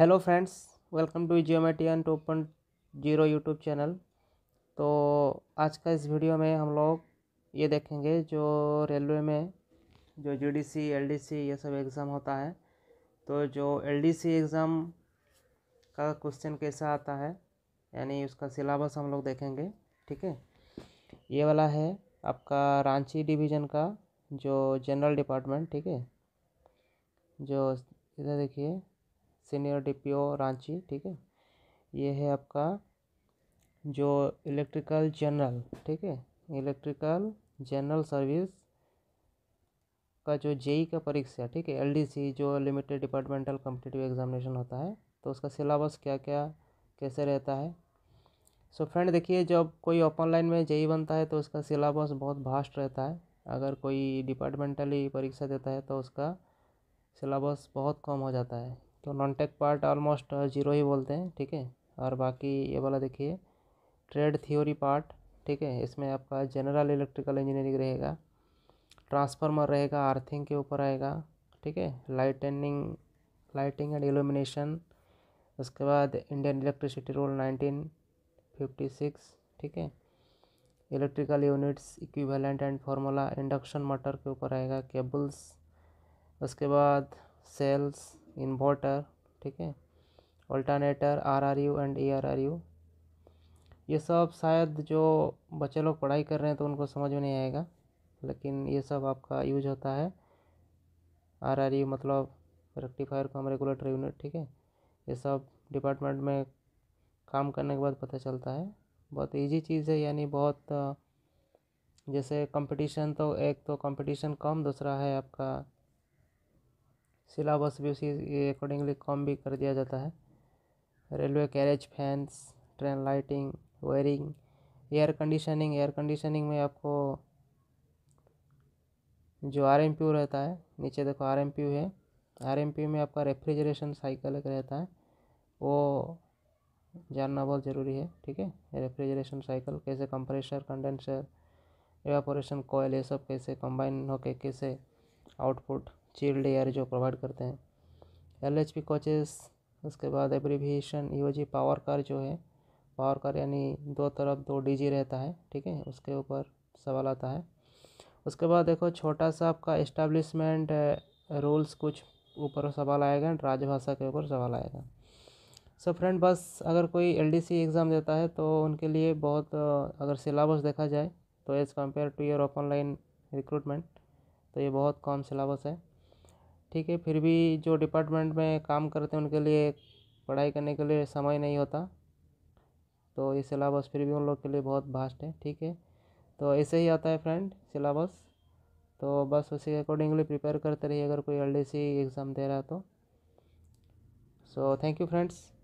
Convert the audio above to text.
hello friends welcome to geometry N two point zero YouTube channel तो आज का इस वीडियो में हम लोग ये देखेंगे जो रेलवे में जो जीडीसी एलडीसी ये सब एग्ज़ाम होता है तो जो एलडीसी एग्ज़ाम का क्वेश्चन कैसा आता है यानी उसका सिलेबस हम लोग देखेंगे ठीक है ये वाला है आपका रांची डिवीज़न का जो जनरल डिपार्टमेंट ठीक है जो इधर देखिए senior D P O Ranchi ठीक है ये है आपका जो इलेक्ट्रिकल जनरल ठीक है इलेक्ट्रिकल जनरल सर्विस का जो जेई का परीक्षा ठीक है एलडीसी जो लिमिटेड डिपार्टमेंटल कम्पिटेटिव एग्जामिनेशन होता है तो उसका सिलेबस क्या क्या कैसे रहता है सो फ्रेंड देखिए जब कोई ओपन लाइन में जेई बनता है तो उसका सिलेबस बहुत भास्ट रहता है अगर कोई डिपार्टमेंटली परीक्षा देता है तो उसका सिलेबस बहुत कम हो जाता है तो non tech part almost zero ही बोलते हैं ठीक है और बाकी ये वाला देखिए ट्रेड थियोरी पार्ट ठीक है इसमें आपका जनरल इलेक्ट्रिकल इंजीनियरिंग रहेगा ट्रांसफार्मर रहेगा अर्थिंग के ऊपर आएगा ठीक है लाइटनिंग लाइटिंग एंड एलुमिनेशन उसके बाद Indian electricity rule nineteen fifty six ठीक है electrical units equivalent and formula induction motor के ऊपर आएगा केबल्स उसके बाद सेल्स इन्वर्टर ठीक है alternator R R U and A R R U ये सब शायद जो बच्चे लोग पढ़ाई कर रहे हैं तो उनको समझ में नहीं आएगा लेकिन ये सब आपका यूज होता है आर आर यू मतलब रेक्टिफायर कम रेगुलेटर यूनिट ठीक है ये सब डिपार्टमेंट में काम करने के बाद पता चलता है बहुत ईजी चीज़ है यानी बहुत जैसे कंपटीशन तो एक तो कंपटीशन कम दूसरा है आपका सिलाबस भी उसी अकॉर्डिंगली कम भी कर दिया जाता है railway carriage fans train lighting wiring air conditioning air conditioning में आपको जो आर एम पी रहता है नीचे देखो आर एम पी है आर एम पी में आपका रेफ्रिजरेशन साइकिल एक रहता है वो जानना बहुत ज़रूरी है ठीक है रेफ्रिजरेशन साइकिल कैसे कंप्रेसर कंडेंसर एवापोरेशन कोयल ये सब कैसे कंबाइन होके कैसे आउटपुट चिल्ड एयर e जो प्रोवाइड करते हैं एल एच पी कोचेस उसके बाद abbreviation U G power car जो है पावर कार यानी दो तरफ दो डीजी रहता है ठीक है उसके ऊपर सवाल आता है उसके बाद देखो छोटा सा आपका इस्टेब्लिशमेंट रूल्स कुछ ऊपर सवाल आएगा एंड राजभाषा के ऊपर सवाल आएगा सो फ्रेंड बस अगर कोई एलडीसी एग्ज़ाम देता है तो उनके लिए बहुत अगर सिलेबस देखा जाए तो as compared to your online recruitment तो ये बहुत कम सिलेबस है ठीक है फिर भी जो डिपार्टमेंट में काम करते हैं उनके लिए पढ़ाई करने के लिए समय नहीं होता तो ये सिलेबस फिर भी उन लोग के लिए बहुत भास्ट है ठीक है तो ऐसे ही आता है फ्रेंड सिलेबस तो बस उसी अकॉर्डिंगली प्रिपेयर करते रहिए अगर कोई एल एग्ज़ाम दे रहा है तो सो थैंक यू फ्रेंड्स